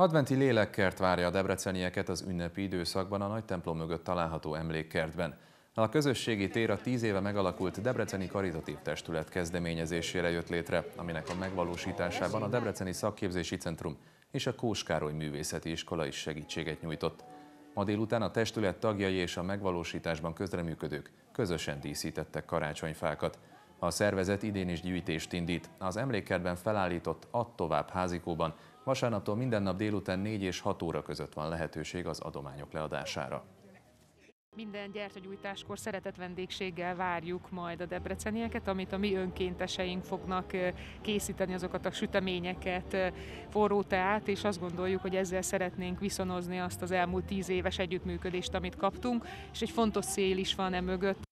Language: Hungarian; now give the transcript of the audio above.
Adventi lélekkert várja a debrecenieket az ünnepi időszakban a nagy templom mögött található emlékkertben. A közösségi tér a tíz éve megalakult Debreceni Karitatív Testület kezdeményezésére jött létre, aminek a megvalósításában a Debreceni Szakképzési Centrum és a Kóskároly Művészeti Iskola is segítséget nyújtott. Ma délután a testület tagjai és a megvalósításban közreműködők közösen díszítettek karácsonyfákat. A szervezet idén is gyűjtést indít. Az emlékkertben felállított Add tovább házikóban vasárnaptól minden nap délután 4 és 6 óra között van lehetőség az adományok leadására. Minden gyertyagyújtáskor szeretett vendégséggel várjuk majd a debrecenieket, amit a mi önkénteseink fognak készíteni azokat a süteményeket, forró teát, és azt gondoljuk, hogy ezzel szeretnénk viszonozni azt az elmúlt tíz éves együttműködést, amit kaptunk, és egy fontos cél is van e mögött,